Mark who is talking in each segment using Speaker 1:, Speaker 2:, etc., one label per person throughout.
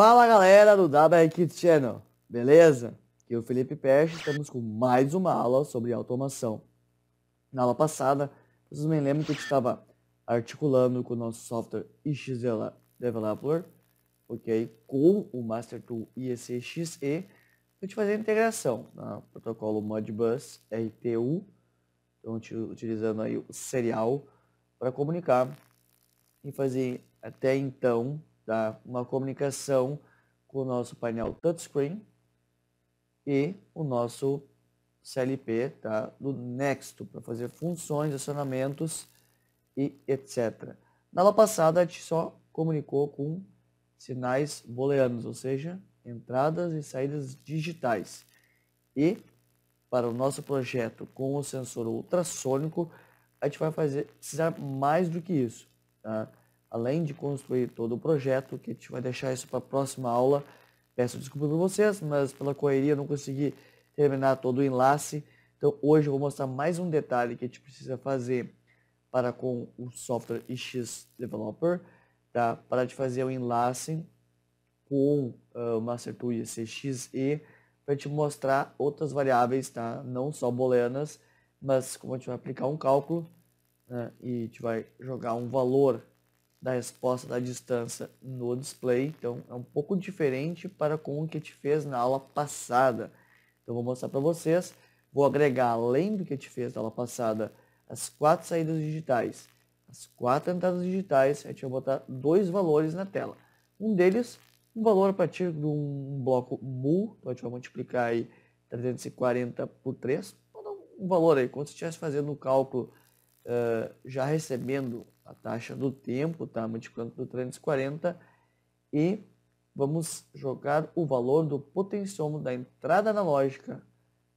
Speaker 1: Fala galera do WR Kids Channel, beleza? Aqui é o Felipe Peixe, estamos com mais uma aula sobre automação. Na aula passada, vocês me lembram que a gente estava articulando com o nosso software XDL Developer, ok? Com o Master Tool ISXE, a gente fazia a integração no tá? protocolo Modbus RTU, então utilizando aí o serial para comunicar e fazer até então tá? uma comunicação com o nosso painel touchscreen e o nosso CLP tá? do Nexto, para fazer funções, acionamentos e etc. Na aula passada, a gente só comunicou com sinais booleanos, ou seja, entradas e saídas digitais. E para o nosso projeto com o sensor ultrassônico, a gente vai fazer, precisar mais do que isso. Tá? além de construir todo o projeto, que a gente vai deixar isso para a próxima aula. Peço desculpa para vocês, mas pela correria não consegui terminar todo o enlace. Então hoje eu vou mostrar mais um detalhe que a gente precisa fazer para com o software X Developer, tá? para de fazer o enlace com uh, o MasterTool ICXE, para te mostrar outras variáveis, tá? não só booleanas, mas como a gente vai aplicar um cálculo né? e a gente vai jogar um valor da resposta da distância no display. Então, é um pouco diferente para com o que a gente fez na aula passada. Então, vou mostrar para vocês. Vou agregar, além do que a gente fez na aula passada, as quatro saídas digitais, as quatro entradas digitais, a gente vai botar dois valores na tela. Um deles, um valor a partir de um bloco mu, então a gente vai multiplicar aí 340 por 3, um valor aí, como se estivesse fazendo o cálculo uh, já recebendo a taxa do tempo, tá? Multiplicando por 340 e vamos jogar o valor do potenciômetro da entrada analógica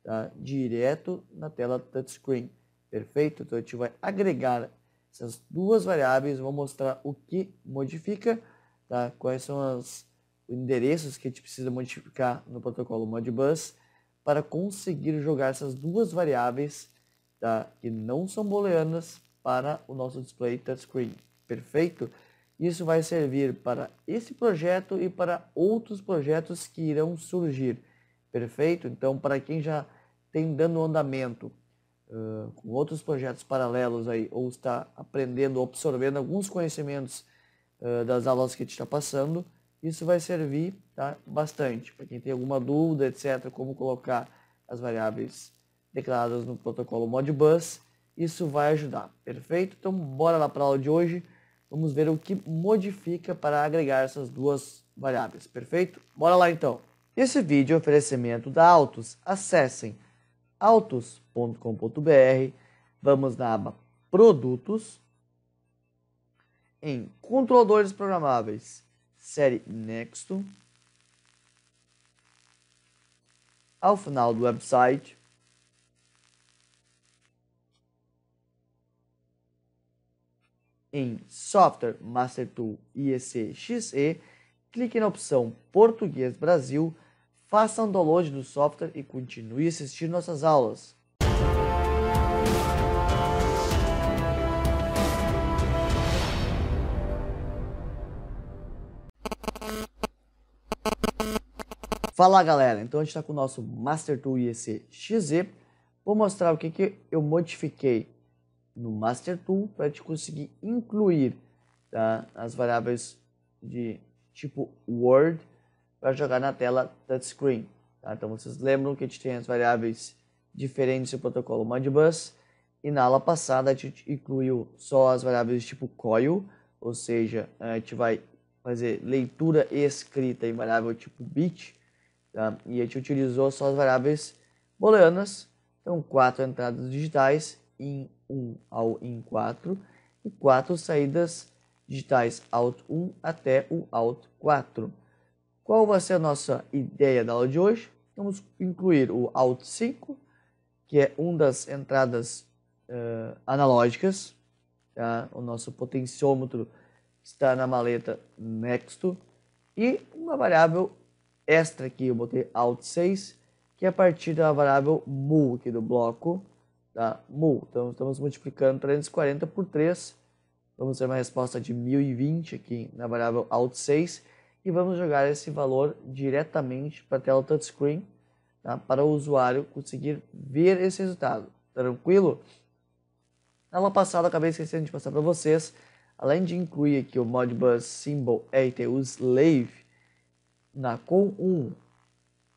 Speaker 1: tá? direto na tela touchscreen. Perfeito? Então, a gente vai agregar essas duas variáveis, vou mostrar o que modifica, tá? quais são os endereços que a gente precisa modificar no protocolo Modbus para conseguir jogar essas duas variáveis tá? que não são booleanas para o nosso display touchscreen, perfeito? Isso vai servir para esse projeto e para outros projetos que irão surgir, perfeito? Então, para quem já tem dando andamento uh, com outros projetos paralelos aí, ou está aprendendo, absorvendo alguns conhecimentos uh, das aulas que a gente está passando, isso vai servir tá, bastante. Para quem tem alguma dúvida, etc., como colocar as variáveis declaradas no protocolo Modbus, isso vai ajudar, perfeito? Então bora lá para a aula de hoje, vamos ver o que modifica para agregar essas duas variáveis, perfeito? Bora lá então! Esse vídeo é oferecimento da Autos, acessem autos.com.br, vamos na aba Produtos, em Controladores Programáveis, série Next, ao final do website, em Software Master Tool IEC XE, clique na opção Português Brasil, faça um download do software e continue assistindo nossas aulas. Fala galera, então a gente está com o nosso Master Tool IEC XE. Vou mostrar o que, que eu modifiquei no Master Tool para te conseguir incluir tá, as variáveis de tipo Word para jogar na tela touchscreen. Tá? Então vocês lembram que a gente tem as variáveis diferentes do protocolo Modbus e na aula passada a gente incluiu só as variáveis de tipo coil, ou seja, a gente vai fazer leitura e escrita em variável tipo bit tá? e a gente utilizou só as variáveis booleanas, então quatro entradas digitais em 1 ao IN 4 e quatro saídas digitais alto 1 até o alto 4. Qual vai ser a nossa ideia da aula de hoje? Vamos incluir o alto 5, que é uma das entradas uh, analógicas. Tá? O nosso potenciômetro está na maleta Nexto. E uma variável extra aqui, eu botei alto 6, que é a partir da variável mu aqui do bloco da mol. Então, estamos multiplicando 340 por 3. Vamos ter uma resposta de 1020 aqui na variável out 6 e vamos jogar esse valor diretamente para a tela touchscreen tá? para o usuário conseguir ver esse resultado. Tranquilo? Na aula passada, acabei esquecendo de passar para vocês, além de incluir aqui o Modbus Symbol RTU Slave na com 1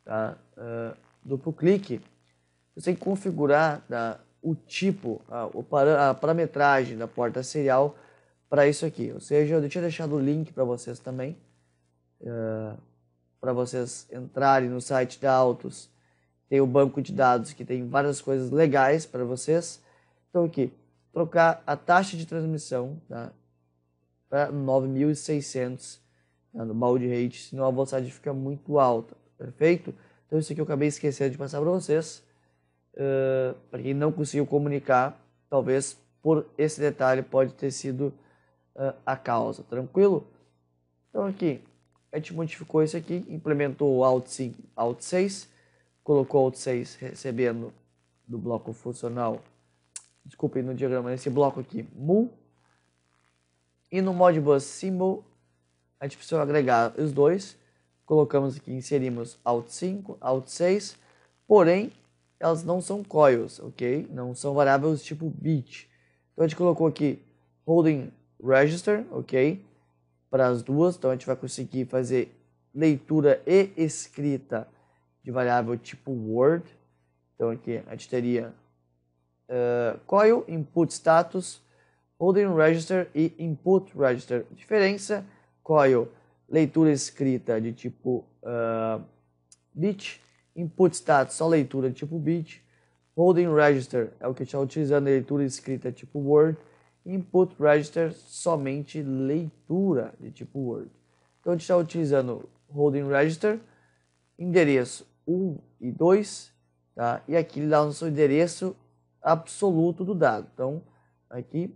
Speaker 1: tá? uh, duplo clique, você tem que configurar tá? o tipo, a, o a parametragem da porta serial para isso aqui. Ou seja, eu tinha deixado o link para vocês também, uh, é, para vocês entrarem no site da Autos. Tem o banco de dados que tem várias coisas legais para vocês. Então aqui, trocar a taxa de transmissão tá, para 9.600 tá, no balde rate, senão a velocidade fica muito alta, perfeito? Então isso aqui eu acabei esquecendo de passar para vocês uh, para quem não conseguiu comunicar, talvez por esse detalhe pode ter sido uh, a causa, tranquilo? Então aqui, a gente modificou isso aqui, implementou o alt, 5, alt 6, colocou o 6 recebendo do bloco funcional, desculpem, no diagrama, nesse bloco aqui, mu. e no modbus symbol, a gente precisa agregar os dois, colocamos aqui, inserimos alt 5, alt 6, porém, elas não são coils, ok? Não são variáveis tipo bit. Então a gente colocou aqui holding register, ok? Para as duas, então a gente vai conseguir fazer leitura e escrita de variável tipo word. Então aqui a gente teria uh, coil, input status, holding register e input register. Diferença, coil, leitura escrita de tipo uh, bit, Input status, só leitura tipo bit. Holding register é o que está utilizando a leitura escrita tipo Word. Input register, somente leitura de tipo Word. Então a gente está utilizando holding register, endereço 1 e 2, tá? e aqui ele dá o nosso endereço absoluto do dado. Então aqui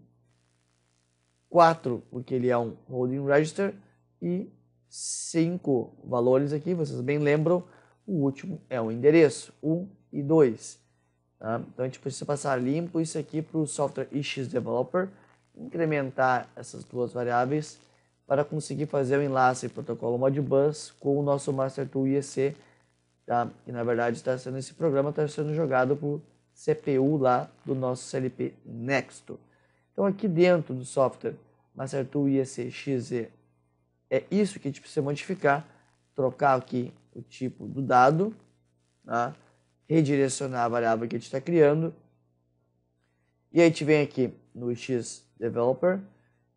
Speaker 1: 4, porque ele é um holding register, e 5 valores aqui, vocês bem lembram, o último é o endereço, 1 e 2. Tá? Então a gente precisa passar limpo isso aqui para o software X Developer, incrementar essas duas variáveis para conseguir fazer o enlace protocolo Modbus com o nosso Master Tool IEC, tá? que na verdade está sendo esse programa está sendo jogado por CPU lá do nosso CLP Nexto. Então aqui dentro do software Master Tool IEC XZ é isso que a gente precisa modificar, trocar aqui o tipo do dado, tá? redirecionar a variável que a gente está criando. E aí a gente vem aqui no X Developer.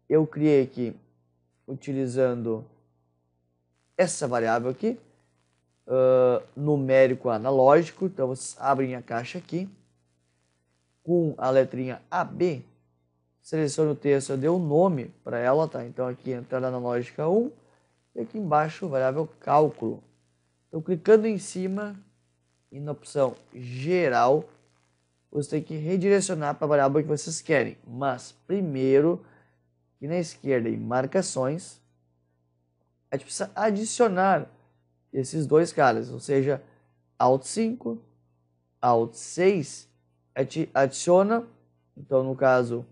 Speaker 1: Eu criei aqui utilizando essa variável aqui, uh, numérico analógico. Então vocês abrem a caixa aqui com a letrinha AB. Seleciono o texto, eu dei o um nome para ela, tá? Então aqui é entrada analógica 1 e aqui embaixo variável cálculo. Então, clicando em cima e na opção geral, você tem que redirecionar para a variável que vocês querem. Mas primeiro, aqui na esquerda em marcações, a gente precisa adicionar esses dois caras, ou seja, Alt 5, Alt 6, a gente adiciona, então no caso,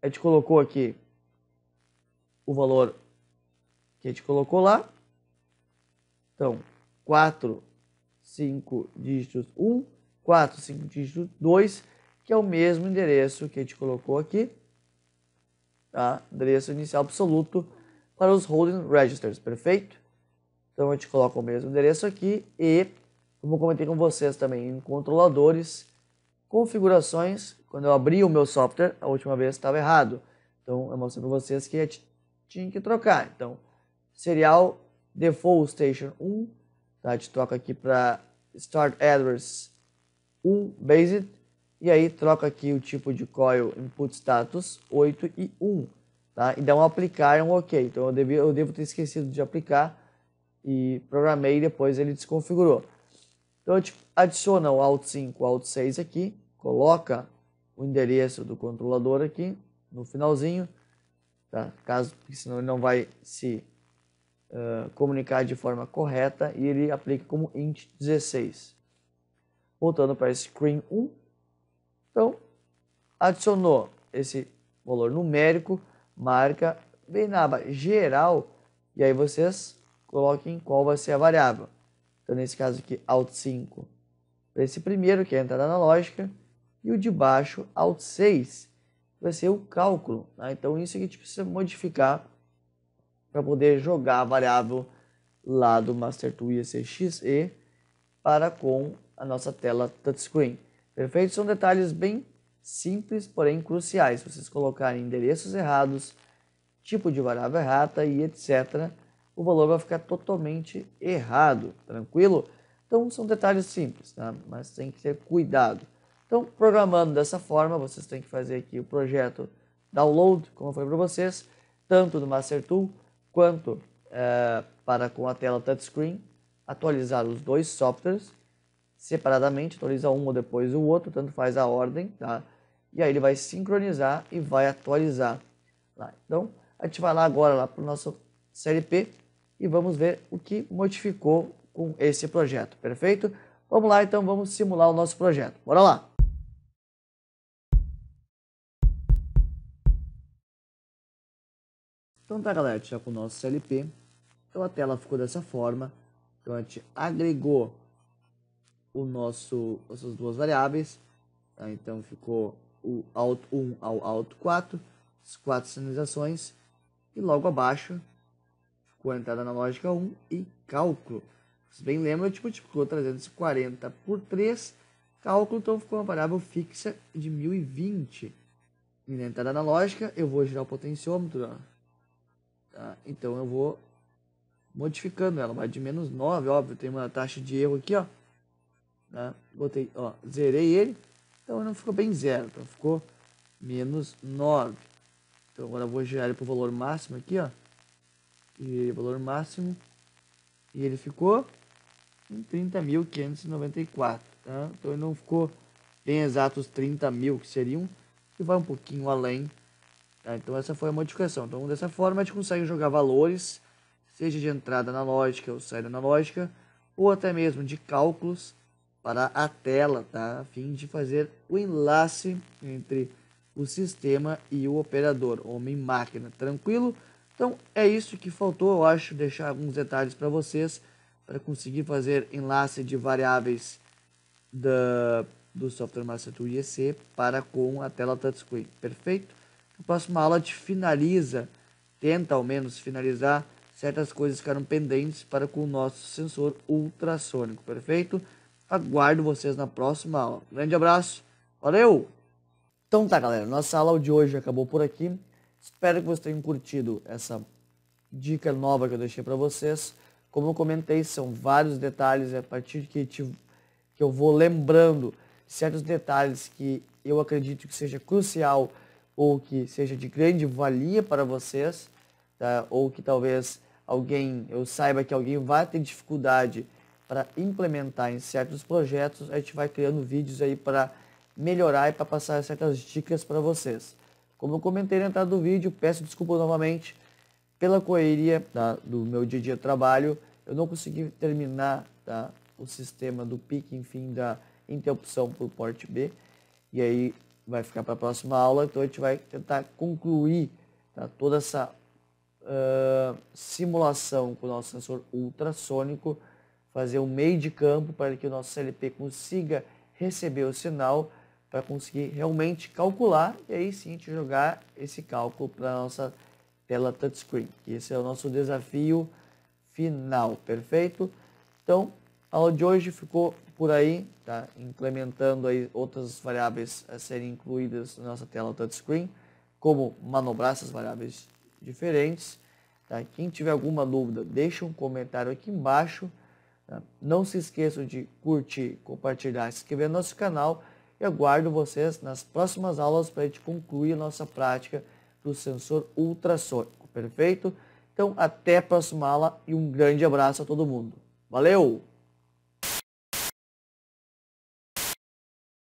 Speaker 1: a gente colocou aqui o valor que a gente colocou lá. Então, 4, 5 dígitos 1, 4, 5 dígitos 2, que é o mesmo endereço que a gente colocou aqui. Tá? Endereço inicial absoluto para os holding registers, perfeito? Então, a gente coloca o mesmo endereço aqui e, como comentei com vocês também, em controladores, configurações, quando eu abri o meu software, a última vez estava errado. Então, eu mostrei para vocês que a gente tinha que trocar. Então, serial default station 1, tá? a gente troca aqui para start address 1 base e aí troca aqui o tipo de coil input status 8 e 1, tá? E dá um aplicar e é um ok. Então eu, devia, eu devo ter esquecido de aplicar e programei e depois ele desconfigurou. Então a gente adiciona o alt 5, alt 6 aqui, coloca o endereço do controlador aqui no finalzinho tá? Caso, porque senão ele não vai se uh, comunicar de forma correta e ele aplica como int 16. Voltando para screen 1, então adicionou esse valor numérico, marca bem na aba geral e aí vocês coloquem qual vai ser a variável. Então nesse caso aqui alt 5 para esse primeiro que é a entrada analógica e o de baixo alt 6 vai ser o cálculo. Tá? Então, isso é que a gente precisa modificar para poder jogar a variável lá do Master Tool ICXE para com a nossa tela touchscreen. Perfeito? São detalhes bem simples, porém cruciais. Se vocês colocarem endereços errados, tipo de variável errada e etc., o valor vai ficar totalmente errado, tranquilo? Então são detalhes simples, tá? mas tem que ter cuidado. Então, programando dessa forma, vocês têm que fazer aqui o projeto download, como foi para vocês, tanto do Master Tool quanto é, para com a tela touchscreen, atualizar os dois softwares separadamente, atualiza um ou depois o outro, tanto faz a ordem, tá? E aí ele vai sincronizar e vai atualizar. Lá. Então, a gente vai lá agora lá para o nosso CLP e vamos ver o que modificou com esse projeto, perfeito? Vamos lá, então, vamos simular o nosso projeto. Bora lá! Então tá galera, já com o nosso CLP. Então a tela ficou dessa forma. Então a gente agregou o nosso, essas duas variáveis. Tá? Então ficou o alt 1 ao alt 4, as quatro sinalizações. E logo abaixo ficou a entrada analógica 1 e cálculo. Vocês bem lembram, a gente multiplicou 340 por 3. Cálculo, então ficou uma variável fixa de 1020. E na entrada analógica, eu vou girar o potenciômetro. Ó. Tá? Então eu vou modificando ela, vai de menos 9, óbvio, tem uma taxa de erro aqui, ó. Tá? Botei, ó, zerei ele, então não ficou bem zero, então ficou menos 9. Então agora eu vou gerar ele para o valor máximo aqui, ó. E valor máximo. E ele ficou em 30.594, tá? Então ele não ficou bem exato os 30 mil que seriam, e vai um pouquinho além Tá? Então essa foi a modificação. Então dessa forma a gente consegue jogar valores, seja de entrada analógica ou saída analógica, ou até mesmo de cálculos para a tela, tá? a fim de fazer o enlace entre o sistema e o operador, homem-máquina, tranquilo? Então é isso que faltou, eu acho, deixar alguns detalhes para vocês para conseguir fazer enlace de variáveis da, do software Master 2 EC para com a tela touchscreen, perfeito? Na próxima aula te finaliza, tenta ao menos finalizar certas coisas que ficaram pendentes para com o nosso sensor ultrassônico, perfeito? Aguardo vocês na próxima aula. Grande abraço, valeu! Então tá, galera, nossa aula de hoje acabou por aqui. Espero que vocês tenham curtido essa dica nova que eu deixei para vocês. Como eu comentei, são vários detalhes é a partir de que, te, que eu vou lembrando certos detalhes que eu acredito que seja crucial ou que seja de grande valia para vocês, tá? ou que talvez alguém, eu saiba que alguém vai ter dificuldade para implementar em certos projetos, a gente vai criando vídeos aí para melhorar e para passar certas dicas para vocês. Como eu comentei na entrada do vídeo, peço desculpas novamente pela correria tá? do meu dia a dia trabalho, eu não consegui terminar tá? o sistema do pique, enfim, da interrupção por porte B, e aí vai ficar para a próxima aula, então a gente vai tentar concluir tá, toda essa uh, simulação com o nosso sensor ultrassônico, fazer um meio de campo para que o nosso CLP consiga receber o sinal para conseguir realmente calcular e aí sim a gente jogar esse cálculo para a nossa tela touchscreen. Esse é o nosso desafio final, perfeito? Então, a aula de hoje ficou por aí, tá? implementando aí outras variáveis a serem incluídas na nossa tela touchscreen, como manobrar essas variáveis diferentes. Tá? Quem tiver alguma dúvida, deixa um comentário aqui embaixo. Tá? Não se esqueçam de curtir, compartilhar, se inscrever no nosso canal e aguardo vocês nas próximas aulas para a gente concluir a nossa prática do sensor ultrassônico, perfeito? Então, até a próxima aula e um grande abraço a todo mundo. Valeu!